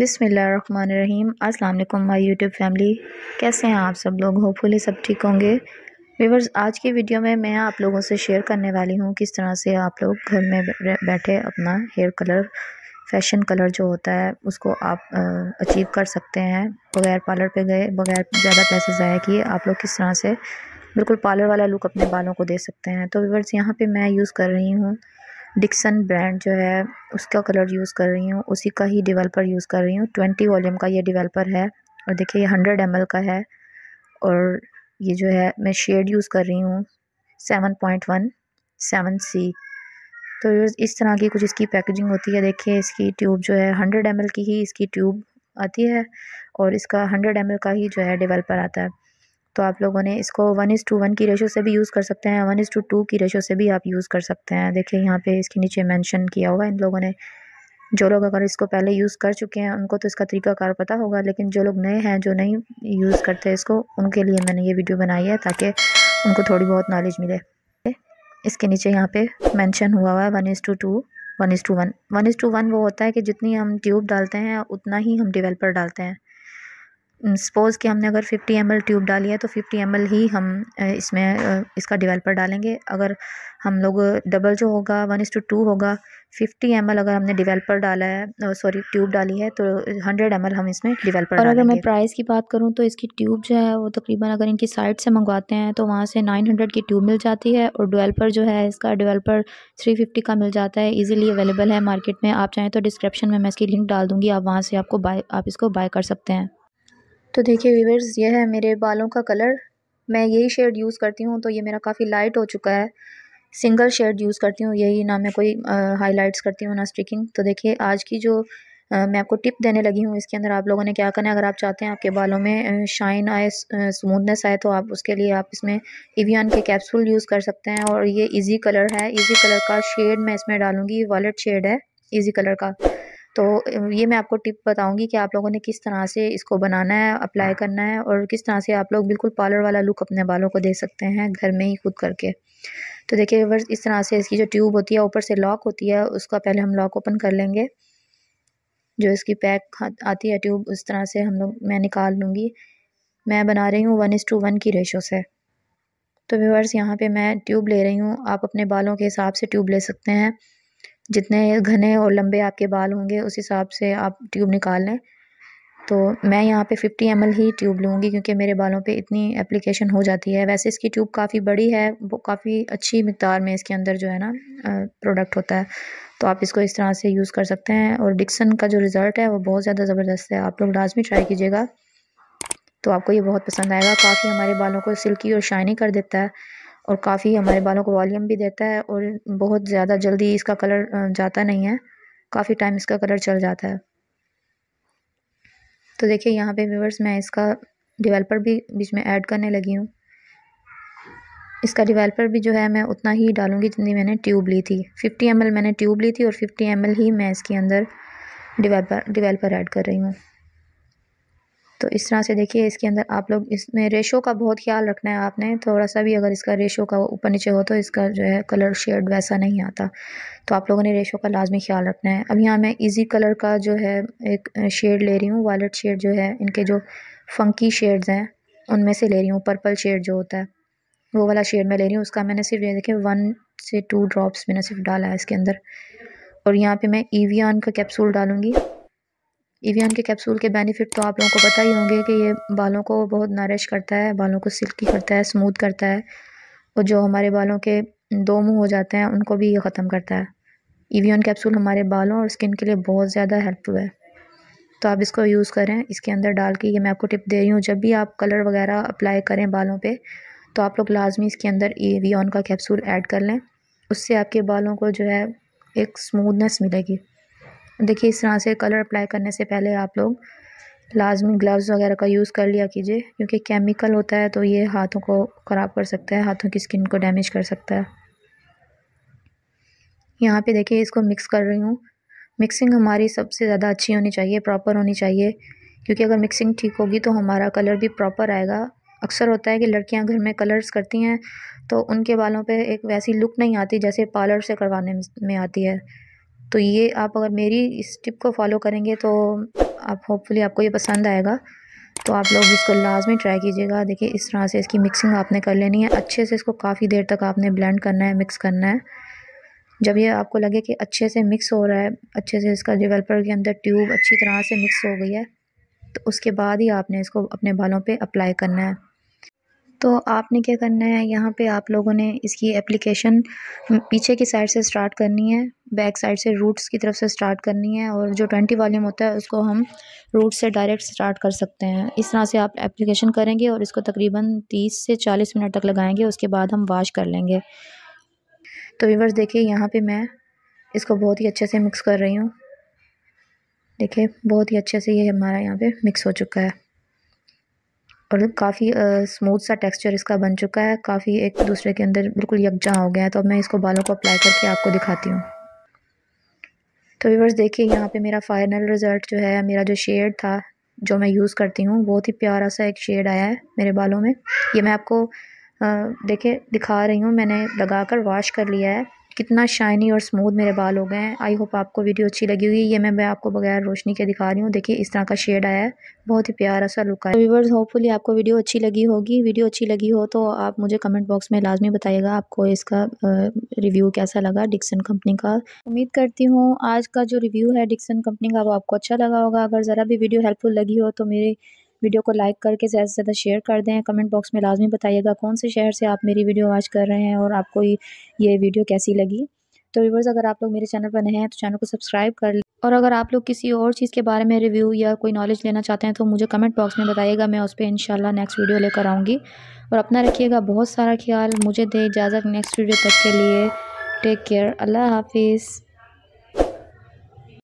बिसमीम् अस्सलाम my YouTube family कैसे हैं आप सब लोग होपफुली सब ठीक होंगे व्यूवर्स आज की वीडियो में मैं आप लोगों से शेयर करने वाली हूँ किस तरह से आप लोग घर में बैठे अपना हेयर कलर फैशन कलर जो होता है उसको आप अचीव कर सकते हैं बगैर पार्लर पे गए बगैर ज़्यादा पैसे ज़ाया किए आप लोग किस तरह से बिल्कुल पार्लर वाला लुक अपने बालों को दे सकते हैं तो व्यूवर्स यहाँ पर मैं यूज़ कर रही हूँ डिक्सन ब्रांड जो है उसका कलर यूज़ कर रही हूँ उसी का ही डिवेलपर यूज़ कर रही हूँ ट्वेंटी वॉल्यूम का ये डिवेलपर है और देखिए ये हंड्रेड एम का है और ये जो है मैं शेड यूज़ कर रही हूँ seven point one seven C तो इस तरह की कुछ इसकी पैकेजिंग होती है देखिए इसकी ट्यूब जो है हंड्रेड एम की ही इसकी ट्यूब आती है और इसका हंड्रेड एम का ही जो है डिवेलपर आता है तो आप लोगों ने इसको वन इज़ टू वन की रेशो से भी यूज़ कर सकते हैं वन इज़ टू टू की रेशो से भी आप यूज़ कर सकते हैं देखिए यहाँ पे इसके नीचे मेंशन किया हुआ है इन लोगों ने जो लोग अगर इसको पहले यूज़ कर चुके हैं उनको तो इसका तरीकाकार पता होगा लेकिन जो लोग नए हैं जो नहीं यूज़ करते इसको उनके लिए मैंने ये वीडियो बनाई है ताकि उनको थोड़ी बहुत नॉलेज मिले इसके नीचे यहाँ पर मैंशन हुआ हुआ है one is to two one is to one one is to one वो होता है कि जितनी हम ट्यूब डालते हैं उतना ही हम डिवेलपर डालते हैं सपोज़ कि हमने अगर फ़िफ्टी एम ट्यूब डाली है तो फ़िफ्टी एम ही हम इसमें इसका डिवेल्पर डालेंगे अगर हम लोग डबल जो होगा वन इज़ टू टू होगा फ़िफ्टी एम अगर हमने डिवेलपर डाला है सॉरी ट्यूब डाली है तो हंड्रेड एम हम इसमें डिवेलपर और अगर मैं प्राइस की बात करूँ तो इसकी ट्यूब जो है वो तकरीबन अगर इनकी साइट से मंगवाते हैं तो वहाँ से नाइन हंड्रेड की ट्यूब मिल जाती है और डिवेल्पर जो है इसका डिवेल्पर थ्री फिफ्टी का मिल जाता है ईजिली अवेलेबल है मार्केट में आप चाहें तो डिस्क्रिप्शन में मैं इसकी लिंक डाल दूँगी आप वहाँ से आपको बाय आप इसको बाय कर सकते हैं तो देखिए व्यूवर्स ये है मेरे बालों का कलर मैं यही शेड यूज़ करती हूँ तो ये मेरा काफ़ी लाइट हो चुका है सिंगल शेड यूज़ करती हूँ यही ना मैं कोई हाईलाइट्स करती हूँ ना स्टिकिंग तो देखिए आज की जो आ, मैं आपको टिप देने लगी हूँ इसके अंदर आप लोगों ने क्या करना है अगर आप चाहते हैं आपके बालों में शाइन आए स्मूथनेस आए तो आप उसके लिए आप इसमें इवियन के कैप्सूल यूज़ कर सकते हैं और ये इजी कलर है इजी कलर का शेड मैं इसमें डालूँगी वॉलेट शेड है इजी कलर का तो ये मैं आपको टिप बताऊंगी कि आप लोगों ने किस तरह से इसको बनाना है अप्लाई हाँ। करना है और किस तरह से आप लोग बिल्कुल पार्लर वाला लुक अपने बालों को दे सकते हैं घर में ही खुद करके तो देखिए वर्स इस तरह से इसकी जो ट्यूब होती है ऊपर से लॉक होती है उसका पहले हम लॉक ओपन कर लेंगे जो इसकी पैक आती है ट्यूब उस तरह से हम लोग मैं निकाल लूँगी मैं बना रही हूँ वन इज़ टू वन की रेशो से तो व्यूवर्स यहाँ पे मैं ट्यूब ले रही हूँ आप अपने बालों के हिसाब से ट्यूब ले सकते हैं जितने घने और लंबे आपके बाल होंगे उस हिसाब से आप ट्यूब निकाल लें तो मैं यहाँ पे 50 एम ही ट्यूब लूँगी क्योंकि मेरे बालों पे इतनी एप्लीकेशन हो जाती है वैसे इसकी ट्यूब काफ़ी बड़ी है वो काफ़ी अच्छी मकदार में इसके अंदर जो है ना प्रोडक्ट होता है तो आप इसको इस तरह से यूज़ कर सकते हैं और डिक्सन का जो रिज़ल्ट है वो बहुत ज़्यादा ज़बरदस्त है आप लोग लाजमी ट्राई कीजिएगा तो आपको ये बहुत पसंद आएगा काफ़ी हमारे बालों को सिल्की और शाइनी कर देता है और काफ़ी हमारे बालों को वॉल्यूम भी देता है और बहुत ज़्यादा जल्दी इसका कलर जाता नहीं है काफ़ी टाइम इसका कलर चल जाता है तो देखिए यहाँ पे व्यूवर्स मैं इसका डिवेलपर भी बीच में ऐड करने लगी हूँ इसका डिवेलपर भी जो है मैं उतना ही डालूँगी जितनी मैंने ट्यूब ली थी फिफ्टी एम मैंने ट्यूब ली थी और फिफ्टी एम ही मैं इसके अंदर डिवेलपर डिवेलपर ऐड कर रही हूँ तो इस तरह से देखिए इसके अंदर आप लोग इसमें रेशो का बहुत ख्याल रखना है आपने थोड़ा सा भी अगर इसका रेशो का ऊपर नीचे हो तो इसका जो है कलर शेड वैसा नहीं आता तो आप लोगों ने रेशो का लाजमी ख्याल रखना है अब यहाँ मैं इजी कलर का जो है एक शेड ले रही हूँ वॉलेट शेड जो है इनके जो फंकी शेड्स हैं उनमें से ले रही हूँ पर्पल शेड जो होता है वो वाला शेड मैं ले रही हूँ उसका मैंने सिर्फ ये देखे वन से टू ड्रॉप्स मैंने सिर्फ डाला है इसके अंदर और यहाँ पे मैं ईवियन का कैप्सूल डालूंगी एवियन के कैप्सूल के बेनिफिट तो आप लोगों को पता ही होंगे कि ये बालों को बहुत नरिश करता है बालों को सिल्की करता है स्मूथ करता है और जो हमारे बालों के दो मुँह हो जाते हैं उनको भी ये ख़त्म करता है ईवीएन कैप्सूल हमारे बालों और स्किन के लिए बहुत ज़्यादा हेल्पफुल है तो आप इसको यूज़ करें इसके अंदर डाल के ये मैं आपको टिप दे रही हूँ जब भी आप कलर वगैरह अप्लाई करें बालों पर तो आप लोग लाजमी इसके अंदर ऑन का कैप्सूल ऐड कर लें उससे आपके बालों को जो है एक स्मूदनेस मिलेगी देखिए इस तरह से कलर अप्लाई करने से पहले आप लोग लाजमी ग्लव्स वगैरह का यूज़ कर लिया कीजिए क्योंकि केमिकल होता है तो ये हाथों को ख़राब कर सकता है हाथों की स्किन को डैमेज कर सकता है यहाँ पे देखिए इसको मिक्स कर रही हूँ मिक्सिंग हमारी सबसे ज़्यादा अच्छी होनी चाहिए प्रॉपर होनी चाहिए क्योंकि अगर मिक्सिंग ठीक होगी तो हमारा कलर भी प्रॉपर आएगा अक्सर होता है कि लड़कियाँ घर में कलर्स करती हैं तो उनके बालों पर एक वैसी लुक नहीं आती जैसे पार्लर से करवाने में आती है तो ये आप अगर मेरी इस टिप को फॉलो करेंगे तो आप होपफुली आपको ये पसंद आएगा तो आप लोग इसको लाजमी ट्राई कीजिएगा देखिए इस तरह से इसकी मिक्सिंग आपने कर लेनी है अच्छे से इसको काफ़ी देर तक आपने ब्लेंड करना है मिक्स करना है जब ये आपको लगे कि अच्छे से मिक्स हो रहा है अच्छे से इसका डिवेल्पर के अंदर ट्यूब अच्छी तरह से मिक्स हो गई है तो उसके बाद ही आपने इसको अपने बालों पे अप्लाई करना है तो आपने क्या करना है यहाँ पे आप लोगों ने इसकी एप्लीकेशन पीछे की साइड से स्टार्ट करनी है बैक साइड से रूट्स की तरफ से स्टार्ट करनी है और जो ट्वेंटी वॉल्यूम होता है उसको हम रूट से डायरेक्ट स्टार्ट कर सकते हैं इस तरह से आप एप्लीकेशन करेंगे और इसको तकरीबन तीस से चालीस मिनट तक लगाएँगे उसके बाद हम वाश कर लेंगे तो व्यूवर्स देखिए यहाँ पर मैं इसको बहुत ही अच्छे से मिक्स कर रही हूँ देखिए बहुत ही अच्छे से ये हमारा यहाँ पे मिक्स हो चुका है और काफ़ी स्मूथ सा टेक्सचर इसका बन चुका है काफ़ी एक दूसरे के अंदर बिल्कुल यकजा हो गया है तो अब मैं इसको बालों को अप्लाई करके आपको दिखाती हूँ तो व्यूवर्स देखिए यहाँ पे मेरा फाइनल रिज़ल्ट जो है मेरा जो शेड था जो मैं यूज़ करती हूँ बहुत ही प्यारा सा एक शेड आया है मेरे बालों में ये मैं आपको देखे दिखा रही हूँ मैंने लगा कर वाश कर लिया है कितना शाइनी और स्मूथ मेरे बाल हो गए हैं आई होप आपको वीडियो अच्छी लगी हुई ये मैं मैं आपको बगैर रोशनी के दिखा रही हूँ देखिए इस तरह का शेड आया है बहुत ही प्यारा सा लुक आया व्यूवर्स होपफुली आपको वीडियो अच्छी लगी होगी वीडियो अच्छी लगी हो तो आप मुझे कमेंट बॉक्स में लाजमी बताइएगा आपको इसका रिव्यू कैसा लगा डिक्सन कंपनी का उम्मीद करती हूँ आज का जो रिव्यू है डिक्सन कंपनी का वो आपको अच्छा लगा होगा अगर ज़रा भी वीडियो हेल्पफुल लगी हो तो मेरे वीडियो को लाइक करके ज़्यादा से ज़्यादा शेयर कर दें कमेंट बॉक्स में लाजमी बताइएगा कौन से शहर से आप मेरी वीडियो वॉच कर रहे हैं और आपको ये वीडियो कैसी लगी तो व्यूवर्स अगर आप लोग मेरे चैनल पर नए हैं तो चैनल को सब्सक्राइब कर लें और अगर आप लोग किसी और चीज़ के बारे में रिव्यू या कोई नॉलेज लेना चाहते हैं तो मुझे कमेंट बॉक्स में बताइएगा मैं उस पर इंशाल्लाह नेक्स्ट वीडियो लेकर आऊँगी और अपना रखिएगा बहुत सारा ख्याल मुझे दे इजाज़त नेक्स्ट वीडियो तक के लिए टेक केयर अल्लाह हाफिज़